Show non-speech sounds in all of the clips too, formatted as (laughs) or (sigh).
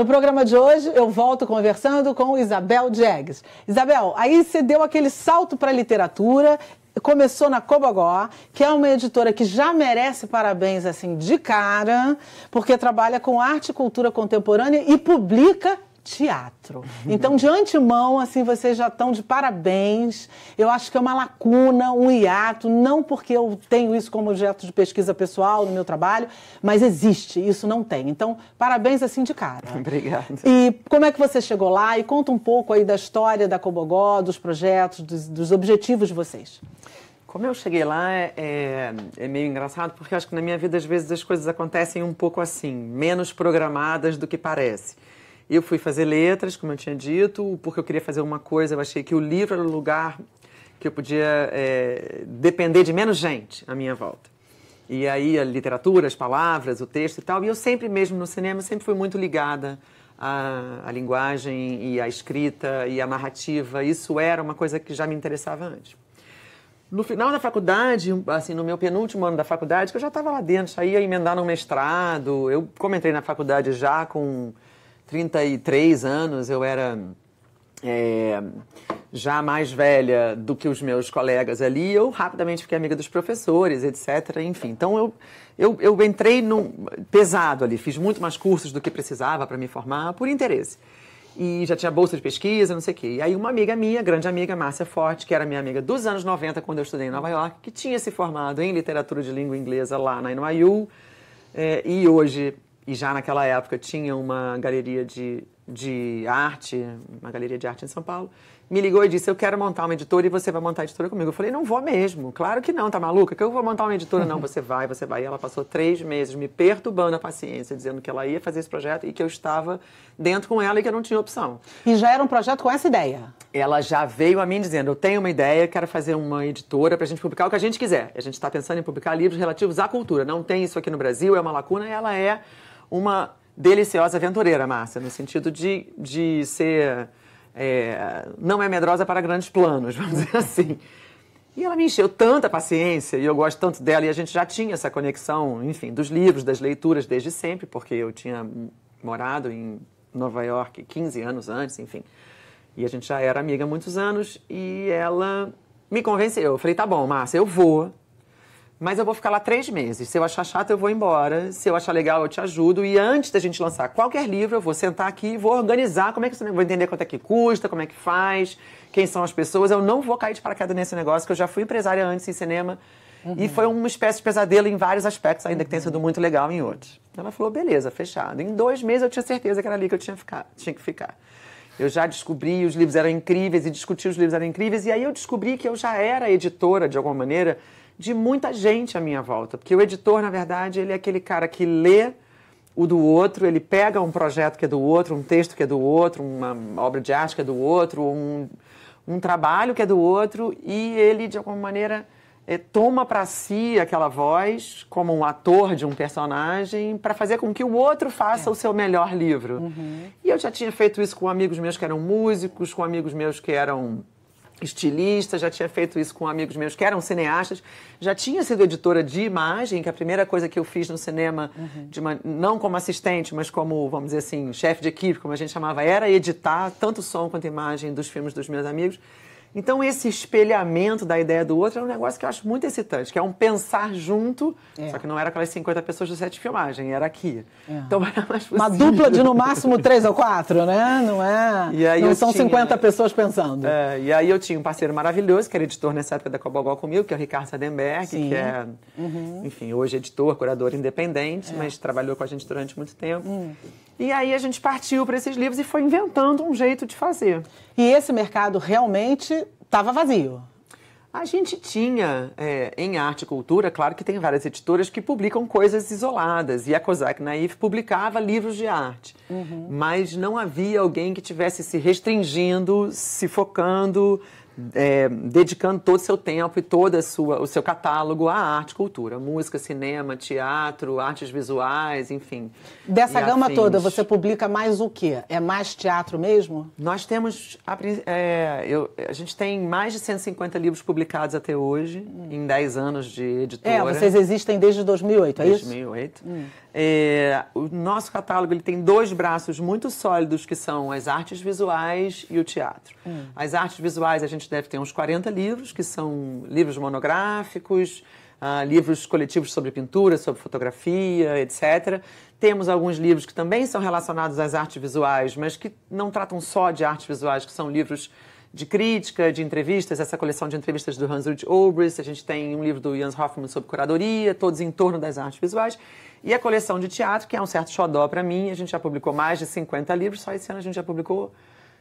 No programa de hoje, eu volto conversando com Isabel Diegues. Isabel, aí você deu aquele salto para a literatura, começou na Cobogó, que é uma editora que já merece parabéns assim de cara, porque trabalha com arte e cultura contemporânea e publica teatro. Então, de antemão, assim, vocês já estão de parabéns. Eu acho que é uma lacuna, um hiato, não porque eu tenho isso como objeto de pesquisa pessoal no meu trabalho, mas existe, isso não tem. Então, parabéns assim de cara. (laughs) Obrigada. E como é que você chegou lá? E conta um pouco aí da história da Cobogó, dos projetos, dos, dos objetivos de vocês. Como eu cheguei lá é, é, é meio engraçado, porque eu acho que na minha vida às vezes as coisas acontecem um pouco assim, menos programadas do que parece. Eu fui fazer letras, como eu tinha dito, porque eu queria fazer uma coisa, eu achei que o livro era o lugar que eu podia é, depender de menos gente à minha volta. E aí a literatura, as palavras, o texto e tal. E eu sempre, mesmo no cinema, sempre fui muito ligada à, à linguagem e à escrita e à narrativa. Isso era uma coisa que já me interessava antes. No final da faculdade, assim, no meu penúltimo ano da faculdade, que eu já estava lá dentro, já ia emendar no mestrado. Eu, como entrei na faculdade já com 33 anos, eu era é, já mais velha do que os meus colegas ali, eu rapidamente fiquei amiga dos professores, etc. Enfim, então eu, eu, eu entrei no pesado ali, fiz muito mais cursos do que precisava para me formar, por interesse. E já tinha bolsa de pesquisa, não sei o quê. E aí uma amiga minha, grande amiga, Márcia Forte, que era minha amiga dos anos 90, quando eu estudei em Nova York, que tinha se formado em literatura de língua inglesa lá na NYU, é, e hoje e já naquela época tinha uma galeria de, de arte, uma galeria de arte em São Paulo, me ligou e disse: Eu quero montar uma editora e você vai montar a editora comigo. Eu falei: Não vou mesmo, claro que não, tá maluca? Que eu vou montar uma editora? não, você vai, você vai. E ela passou três meses me perturbando a paciência, dizendo que ela ia fazer esse projeto e que eu estava dentro com ela e que eu não tinha opção. E já era um projeto com essa ideia? Ela já veio a mim dizendo: Eu tenho uma ideia, quero fazer uma editora para a gente publicar o que a gente quiser. A gente está pensando em publicar livros relativos à cultura. Não tem isso aqui no Brasil, é uma lacuna, ela é uma deliciosa aventureira, Márcia, no sentido de, de ser. É, não é medrosa para grandes planos, (laughs) vamos dizer assim. E ela me encheu tanta paciência e eu gosto tanto dela. E a gente já tinha essa conexão, enfim, dos livros, das leituras desde sempre, porque eu tinha morado em Nova York 15 anos antes, enfim. E a gente já era amiga há muitos anos e ela me convenceu. Eu falei, tá bom, Márcia, eu vou mas eu vou ficar lá três meses. Se eu achar chato, eu vou embora. Se eu achar legal, eu te ajudo. E antes da gente lançar qualquer livro, eu vou sentar aqui e vou organizar como é que você Vou entender quanto é que custa, como é que faz, quem são as pessoas. Eu não vou cair de paraquedas nesse negócio, que eu já fui empresária antes em cinema. Uhum. E foi uma espécie de pesadelo em vários aspectos, ainda que tenha sido uhum. muito legal em outros. Então ela falou, beleza, fechado. Em dois meses eu tinha certeza que era ali que eu tinha, ficar, tinha que ficar. Eu já descobri, os livros eram incríveis, e discutir os livros eram incríveis. E aí eu descobri que eu já era editora, de alguma maneira, de muita gente à minha volta. Porque o editor, na verdade, ele é aquele cara que lê o do outro, ele pega um projeto que é do outro, um texto que é do outro, uma obra de arte que é do outro, um, um trabalho que é do outro, e ele, de alguma maneira, é, toma para si aquela voz como um ator de um personagem para fazer com que o outro faça é. o seu melhor livro. Uhum. E eu já tinha feito isso com amigos meus que eram músicos, com amigos meus que eram estilista, já tinha feito isso com amigos meus que eram cineastas, já tinha sido editora de imagem, que a primeira coisa que eu fiz no cinema, uhum. uma, não como assistente, mas como, vamos dizer assim, chefe de equipe, como a gente chamava, era editar tanto som quanto imagem dos filmes dos meus amigos. Então, esse espelhamento da ideia do outro é um negócio que eu acho muito excitante, que é um pensar junto, é. só que não era aquelas 50 pessoas do set de filmagem, era aqui. É. Então, (laughs) era mais possível. Uma dupla de, no máximo, três ou quatro, né? Não é? E aí não são tinha... 50 pessoas pensando. É, e aí eu tinha um parceiro maravilhoso, que era editor nessa época da Cobogó comigo, que é o Ricardo Sadenberg, Sim. que é, uhum. enfim, hoje editor, curador independente, é. mas trabalhou com a gente durante muito tempo. Hum. E aí a gente partiu para esses livros e foi inventando um jeito de fazer. E esse mercado realmente estava vazio? A gente tinha é, em arte e cultura, claro que tem várias editoras que publicam coisas isoladas, e a COSAC Naif publicava livros de arte, uhum. mas não havia alguém que tivesse se restringindo, se focando é, dedicando todo o seu tempo e todo o seu catálogo à arte, cultura, música, cinema, teatro, artes visuais, enfim. Dessa gama afins. toda, você publica mais o quê? É mais teatro mesmo? Nós temos. É, eu, a gente tem mais de 150 livros publicados até hoje, hum. em 10 anos de é, editora. É, vocês existem desde 2008, é 2008. isso? 2008. Hum. É, o nosso catálogo ele tem dois braços muito sólidos, que são as artes visuais e o teatro. Hum. As artes visuais, a gente deve ter uns 40 livros, que são livros monográficos, uh, livros coletivos sobre pintura, sobre fotografia, etc. Temos alguns livros que também são relacionados às artes visuais, mas que não tratam só de artes visuais, que são livros de crítica, de entrevistas, essa coleção de entrevistas do Hans Rudolf Obrist, a gente tem um livro do Jans Hoffman sobre curadoria, todos em torno das artes visuais, e a coleção de teatro, que é um certo xodó para mim, a gente já publicou mais de 50 livros, só esse ano a gente já publicou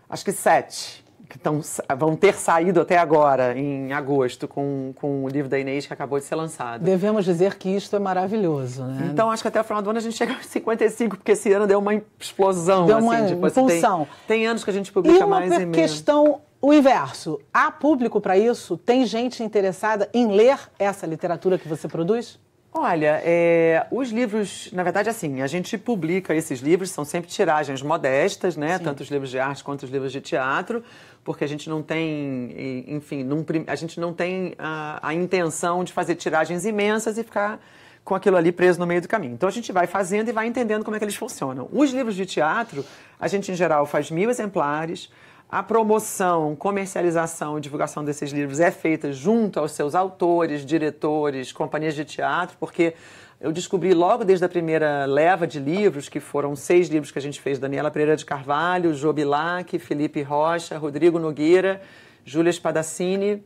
acho que sete, que tão, vão ter saído até agora, em agosto, com, com o livro da Inês que acabou de ser lançado. Devemos dizer que isto é maravilhoso, né? Então, acho que até o final do ano a gente chega aos 55, porque esse ano deu uma explosão, deu assim, uma impulsão. Tem, tem, anos que a gente publica e mais e menos. E uma questão o inverso, há público para isso? Tem gente interessada em ler essa literatura que você produz? Olha, é, os livros, na verdade, assim, a gente publica esses livros, são sempre tiragens modestas, né? Sim. Tanto os livros de arte quanto os livros de teatro, porque a gente não tem, enfim, num, a gente não tem a, a intenção de fazer tiragens imensas e ficar com aquilo ali preso no meio do caminho. Então a gente vai fazendo e vai entendendo como é que eles funcionam. Os livros de teatro, a gente em geral faz mil exemplares a promoção, comercialização, divulgação desses livros é feita junto aos seus autores, diretores, companhias de teatro, porque eu descobri logo desde a primeira leva de livros, que foram seis livros que a gente fez: Daniela Pereira de Carvalho, Jô Bilac, Felipe Rocha, Rodrigo Nogueira, Júlia Spadacini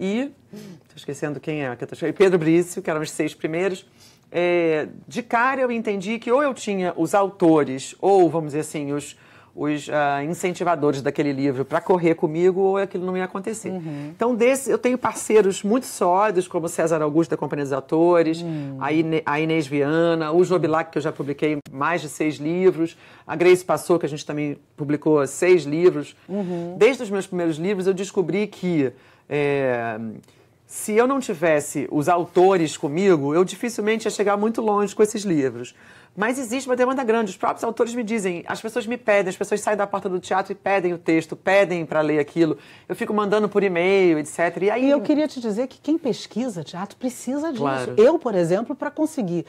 e. Estou esquecendo quem é, que eu tô Pedro Brício, que eram os seis primeiros. É, de cara eu entendi que ou eu tinha os autores, ou vamos dizer assim, os os uh, incentivadores daquele livro para correr comigo ou aquilo não ia acontecer. Uhum. Então, desse, eu tenho parceiros muito sólidos, como César Augusto, da Companhia dos Autores, uhum. a, Ine, a, Inês Viana, o Jobilac, que eu já publiquei mais de seis livros, a Grace Passou, que a gente também publicou seis livros. Uhum. Desde os meus primeiros livros, eu descobri que... É, se eu não tivesse os autores comigo, eu dificilmente ia chegar muito longe com esses livros. Mas existe uma demanda grande. Os próprios autores me dizem, as pessoas me pedem, as pessoas saem da porta do teatro e pedem o texto, pedem para ler aquilo. Eu fico mandando por e-mail, etc. E aí e eu queria te dizer que quem pesquisa teatro precisa disso. Claro. Eu, por exemplo, para conseguir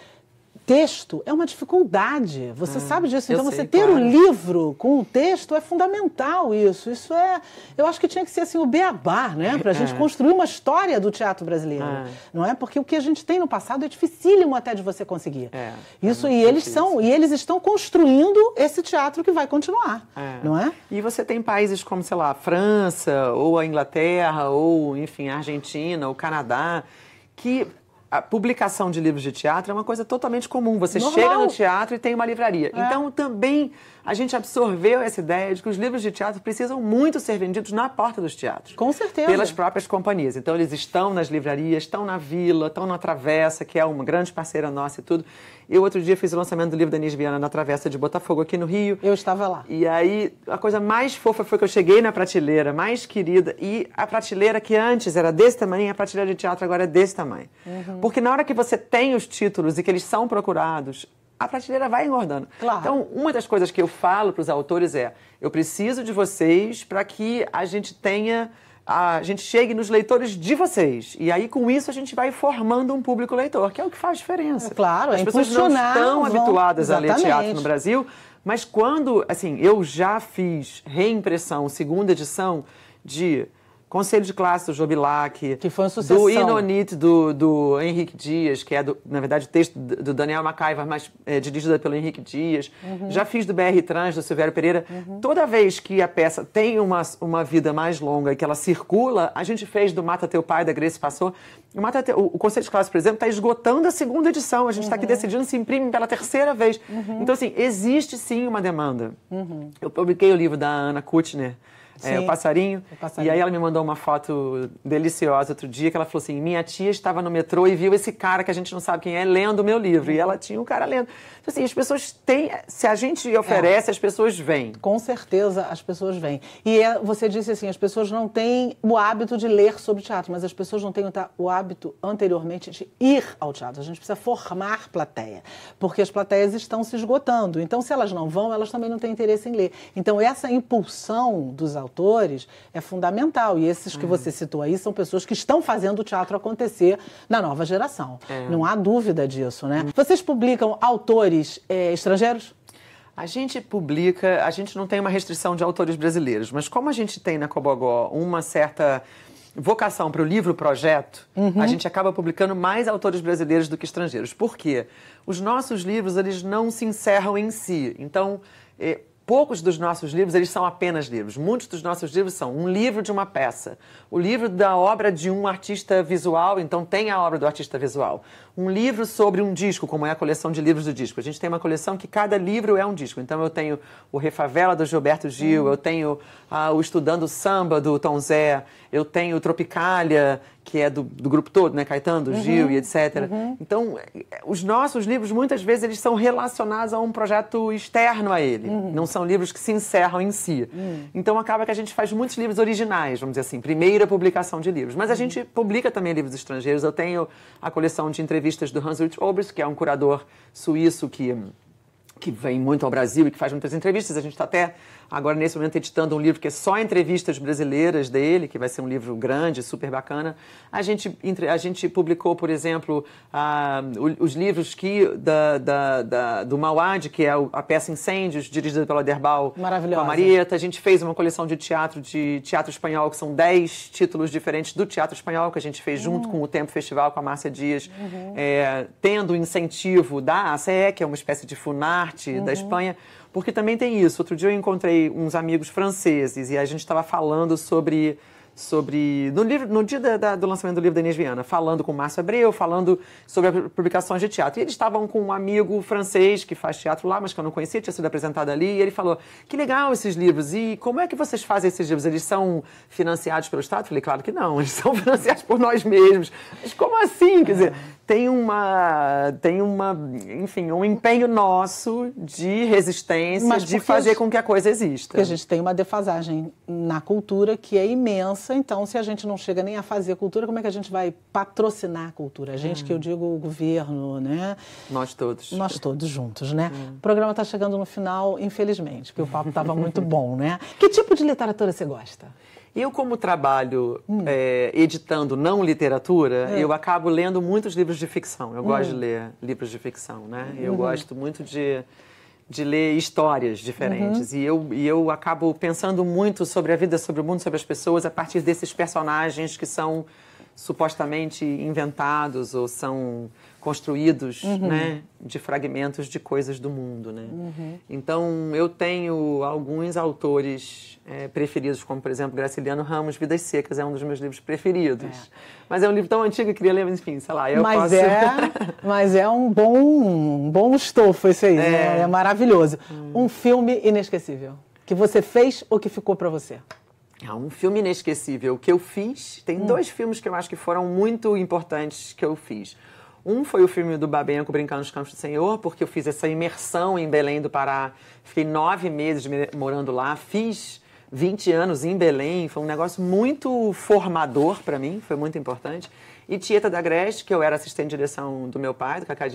texto é uma dificuldade. Você hum, sabe disso. Então, sei, você ter claro. o livro com o texto é fundamental isso. Isso é. Eu acho que tinha que ser assim, o beabá, né? É, Para a gente é. construir uma história do teatro brasileiro. É. Não é? Porque o que a gente tem no passado é dificílimo até de você conseguir. É, é isso, e eles difícil. são, e eles estão construindo esse teatro que vai continuar. Não é? E você tem países como, sei lá, a França, ou a Inglaterra, ou, enfim, a Argentina, o Canadá, que a publicação de livros de teatro é uma coisa totalmente comum. Você Normal. chega no teatro e tem uma livraria. É. Então, também a gente absorveu essa ideia de que os livros de teatro precisam muito ser vendidos na porta dos teatros. Com certeza. Pelas próprias companhias. Então, eles estão nas livrarias, estão na Vila, estão na Travessa, que é uma grande parceira nossa e tudo. Eu, outro dia, fiz o lançamento do livro da Anis Viana na Travessa de Botafogo, aqui no Rio. Eu estava lá. E aí, a coisa mais fofa foi que eu cheguei na prateleira mais querida e a prateleira que antes era desse tamanho, a prateleira de teatro agora é desse tamanho. Uhum. Porque na hora que você tem os títulos e que eles são procurados, a prateleira vai engordando. Claro. Então, uma das coisas que eu falo para os autores é: eu preciso de vocês para que a gente tenha. A gente chegue nos leitores de vocês. E aí, com isso, a gente vai formando um público leitor, que é o que faz diferença. É claro, é As é pessoas não estão vão... habituadas Exatamente. a ler teatro no Brasil, mas quando, assim, eu já fiz reimpressão, segunda edição, de Conselho de Classe do Jobilac. Que foi um sucesso. Do Inonit, do, do Henrique Dias, que é, do, na verdade, o texto do Daniel Macaiva, mas é, dirigida pelo Henrique Dias. Uhum. Já fiz do BR Trans, do Silvério Pereira. Uhum. Toda vez que a peça tem uma, uma vida mais longa e que ela circula, a gente fez do Mata Teu Pai, da Grace Passou. O, Mata Teu, o Conselho de Classe, por exemplo, está esgotando a segunda edição. A gente está uhum. aqui decidindo se imprime pela terceira vez. Uhum. Então, assim, existe sim uma demanda. Uhum. Eu publiquei o livro da Ana Kutner. É, o, passarinho. o, passarinho. E aí ela me mandou uma foto deliciosa outro dia, que ela falou assim, minha tia estava no metrô e viu esse cara que a gente não sabe quem é lendo o meu livro. E ela tinha um cara lendo. Então, assim, as pessoas têm... Se a gente oferece, é. as pessoas vêm. Com certeza as pessoas vêm. E é, você disse assim, as pessoas não têm o hábito de ler sobre teatro, mas as pessoas não têm o hábito anteriormente de ir ao teatro. A gente precisa formar plateia, porque as plateias estão se esgotando. Então, se elas não vão, elas também não têm interesse em ler. Então, essa impulsão dos autores autores é fundamental. E esses que uhum. você citou aí são pessoas que estão fazendo o teatro acontecer na nova geração. É. Não há dúvida disso, né? Uhum. Vocês publicam autores é, estrangeiros? A gente publica, a gente não tem uma restrição de autores brasileiros, mas como a gente tem na Cobogó uma certa vocação para o livro projeto, uhum. a gente acaba publicando mais autores brasileiros do que estrangeiros. Por quê? Os nossos livros, eles não se encerram em si. Então, é, Poucos dos nossos livros, eles são apenas livros. Muitos dos nossos livros são um livro de uma peça, o livro da obra de um artista visual, então tem a obra do artista visual um livro sobre um disco, como é a coleção de livros do disco. A gente tem uma coleção que cada livro é um disco. Então eu tenho o Refavela do Gilberto Gil, hum. eu tenho ah, o Estudando Samba do Tom Zé, eu tenho o Tropicália, que é do, do grupo todo, né? Caetano, uhum. Gil e etc. Uhum. Então, eh, os nossos livros, muitas vezes, eles são relacionados a um projeto externo a ele. Uhum. Não são livros que se encerram em si. Uhum. Então, acaba que a gente faz muitos livros originais, vamos dizer assim. Primeira publicação de livros. Mas a uhum. gente publica também livros estrangeiros. Eu tenho a coleção de entrevistas entrevistas do Hans-Ulrich Obrist, que é um curador suíço que que vem muito ao Brasil e que faz muitas entrevistas. A gente está até agora, nesse momento, editando um livro que é só entrevistas brasileiras dele, que vai ser um livro grande, super bacana. A gente, a gente publicou, por exemplo, os livros que, da, da, da, do Mauad, que é a peça Incêndios, dirigida pela Derbal com a Marieta. A gente fez uma coleção de teatro, de teatro espanhol, que são dez títulos diferentes do teatro espanhol, que a gente fez junto hum. com o Tempo Festival, com a Márcia Dias, uhum. é, tendo o incentivo da ACE, que é uma espécie de FUNAR, uhum. da Espanha, porque também tem isso. Outro dia eu encontrei uns amigos franceses e a gente estava falando sobre sobre. No, livro, no dia da, da, do lançamento do livro da Inês Viana, falando com o Márcio Abreu, falando sobre publicações de teatro. E eles estavam com um amigo francês que faz teatro lá, mas que eu não conhecia, tinha sido apresentado ali, e ele falou: que legal esses livros, e como é que vocês fazem esses livros? Eles são financiados pelo Estado? Eu falei, claro que não, eles são (laughs) financiados por nós mesmos. Mas como assim? Quer dizer, é tem uma, tem uma, enfim, um empenho nosso de resistência, Mas de fazer com que a coisa exista. Porque a gente tem uma defasagem na cultura que é imensa, então se a gente não chega nem a fazer cultura, como é que a gente vai patrocinar a cultura? A gente, hum. que eu digo o governo, né? Nós todos. Nós todos juntos, né? Hum. O programa está chegando no final, infelizmente, porque o papo estava muito bom, né? Que tipo de literatura você gosta? Eu, como trabalho hum. é, editando não literatura, é. eu acabo lendo muitos livros de ficção. Eu hum. gosto de uhum. ler livros de ficção, né? Eu uhum. gosto muito de, de ler histórias diferentes. Uhum. E, eu, e eu acabo pensando muito sobre a vida, sobre o mundo, sobre as pessoas, a partir desses personagens que são supostamente inventados ou são construídos uhum. né, de fragmentos de coisas do mundo. Né? Uhum. Então, eu tenho alguns autores é, preferidos, como, por exemplo, Graciliano Ramos, Vidas Secas, é um dos meus livros preferidos. É. Mas é um livro tão antigo que queria ler, enfim, sei lá, mas posso... É, (laughs) mas é um bom, um bom estofo esse aí, é, né? é maravilhoso. Hum. Um filme inesquecível, que você fez ou que ficou para você? É um filme inesquecível que eu fiz. Tem hum. dois filmes que eu acho que foram muito importantes que eu fiz. Um foi o filme do Babenco, Brincando nos Campos do Senhor, porque eu fiz essa imersão em Belém do Pará. Fiquei nove meses morando lá, fiz 20 anos em Belém, foi um negócio muito formador para mim, foi muito importante. E Tieta da Greste, que eu era assistente de direção do meu pai, do Cacá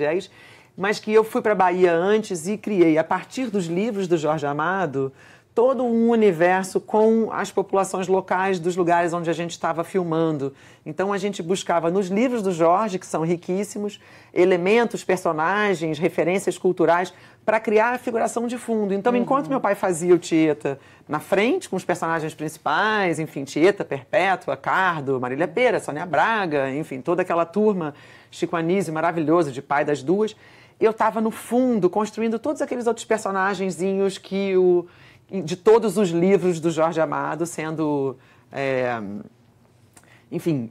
mas que eu fui para Bahia antes e criei, a partir dos livros do Jorge Amado, todo um universo com as populações locais dos lugares onde a gente estava filmando. Então a gente buscava nos livros do Jorge, que são riquíssimos, elementos, personagens, referências culturais para criar a figuração de fundo. Então, uhum. enquanto meu pai fazia o Tieta na frente com os personagens principais, enfim, Tieta, Perpétua, Cardo, Marília Pera, Sônia Braga, enfim, toda aquela turma Chico Anísio maravilhoso de pai das duas, eu estava no fundo construindo todos aqueles outros personagenzinhos que o de todos os livros do Jorge Amado sendo. É, enfim,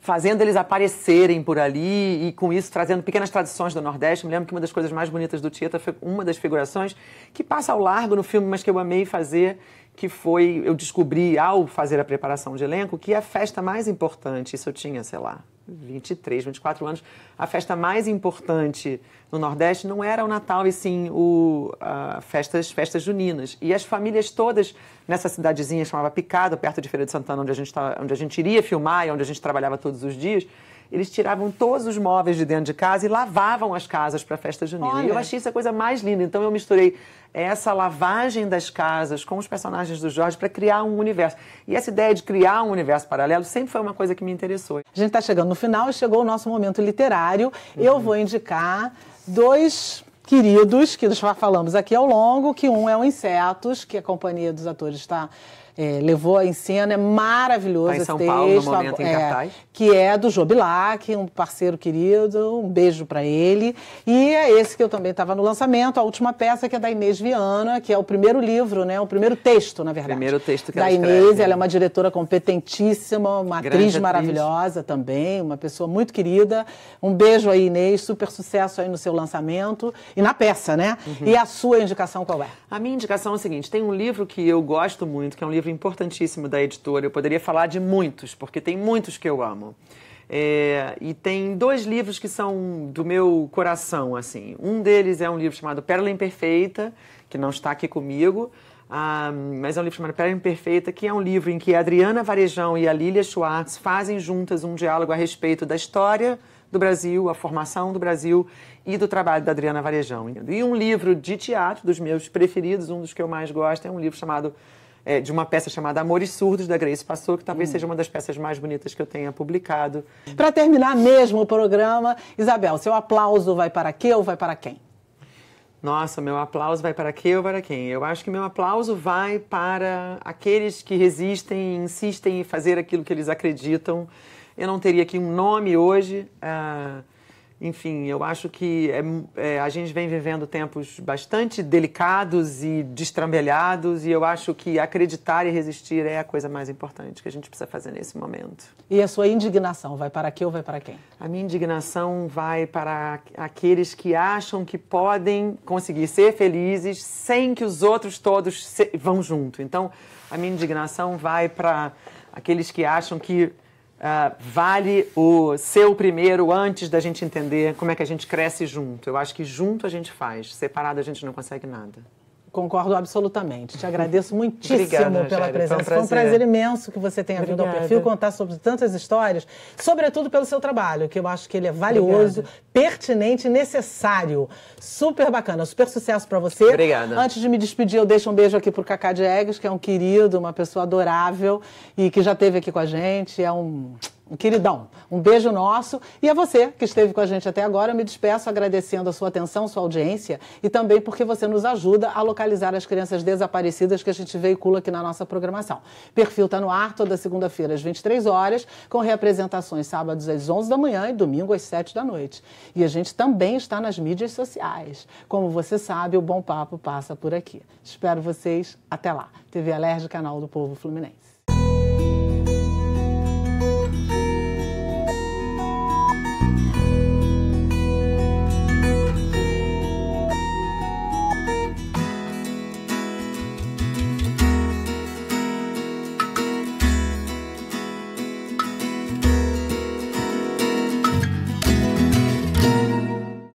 fazendo eles aparecerem por ali e com isso trazendo pequenas tradições do Nordeste. Me lembro que uma das coisas mais bonitas do Tieta foi uma das figurações que passa ao largo no filme, mas que eu amei fazer, que foi eu descobri ao fazer a preparação de elenco que é a festa mais importante, isso eu tinha, sei lá, 23, 24 anos, a festa mais importante no Nordeste não era o Natal, e sim o, a, festas, festas juninas. E as famílias todas nessa cidadezinha chamava Picado, perto de Feira de Santana, onde a gente, tá, onde a gente iria filmar e onde a gente trabalhava todos os dias, eles tiravam todos os móveis de dentro de casa e lavavam as casas para a festa junina. Olha. E eu achei isso a coisa mais linda. Então eu misturei essa lavagem das casas com os personagens do Jorge para criar um universo. E essa ideia de criar um universo paralelo sempre foi uma coisa que me interessou. A gente está chegando no final e chegou o nosso momento literário. Uhum. Eu vou indicar dois queridos que nós falamos aqui ao longo, que um é o Insetos, que a companhia dos atores está é, levou em cena, é maravilhoso tá em São texto, Paulo, no momento, em é, cartaz. que é do Jobilac, um parceiro querido, um beijo para ele. E é esse que eu também estava no lançamento, a última peça que é da Inês Viana, que é o primeiro livro, né, o primeiro texto, na verdade. Primeiro texto que da ela Inês, ela é uma diretora competentíssima, uma Grande atriz maravilhosa atriz. também, uma pessoa muito querida. Um beijo aí, Inês, super sucesso aí no seu lançamento e na peça, né? Uhum. E a sua indicação qual é? A minha indicação é o seguinte, tem um livro que eu gosto muito, que é um livro livro importantíssimo da editora. Eu poderia falar de muitos, porque tem muitos que eu amo. É, e tem dois livros que são do meu coração, assim. Um deles é um livro chamado Pérola Imperfeita, que não está aqui comigo, ah, mas é um livro chamado Pérola Imperfeita, que é um livro em que a Adriana Varejão e a Lilia Schwartz fazem juntas um diálogo a respeito da história do Brasil, a formação do Brasil e do trabalho da Adriana Varejão. E um livro de teatro dos meus preferidos, um dos que eu mais gosto, é um livro chamado é, de uma peça chamada Amores Surdos, da Grace Passou, que talvez hum. seja uma das peças mais bonitas que eu tenha publicado. Para terminar mesmo o programa, Isabel, seu aplauso vai para que ou vai para quem? Nossa, meu aplauso vai para quem ou para quem? Eu acho que meu aplauso vai para aqueles que resistem, insistem em fazer aquilo que eles acreditam. Eu não teria aqui um nome hoje. Uh enfim, eu acho que é, é, a gente vem vivendo tempos bastante delicados e destrambelhados, e eu acho que acreditar e resistir é a coisa mais importante que a gente precisa fazer nesse momento. E a sua indignação vai para quem ou vai para quem? A minha indignação vai para aqueles que acham que podem conseguir ser felizes sem que os outros todos se... vão junto. Então, a minha indignação vai para aqueles que acham que Uh, vale o seu primeiro antes da gente entender como é que a gente cresce junto. Eu acho que junto a gente faz, separado a gente não consegue nada. Concordo absolutamente. Te agradeço (laughs) muitíssimo Obrigada, pela Jair, presença. Foi um, foi um prazer imenso que você tenha Obrigada. vindo ao perfil contar sobre tantas histórias, sobretudo pelo seu trabalho, que eu acho que ele é valioso, Obrigada. pertinente, necessário. Super bacana, super sucesso para você. Obrigada. Antes de me despedir, eu deixo um beijo aqui pro Cacá Diegues, que é um querido, uma pessoa adorável e que já esteve aqui com a gente. É um queridão. Um beijo nosso. E a você que esteve com a gente até agora, me despeço agradecendo a sua atenção, sua audiência e também porque você nos ajuda a localizar as crianças desaparecidas que a gente veicula aqui na nossa programação. Perfil está no ar toda segunda-feira às 23 horas, com reapresentações sábados às 11 da manhã e domingo às 7 da noite. E a gente também está nas mídias sociais. Como você sabe, o Bom Papo passa por aqui. Espero vocês até lá. TV Alerj, canal do Povo Fluminense.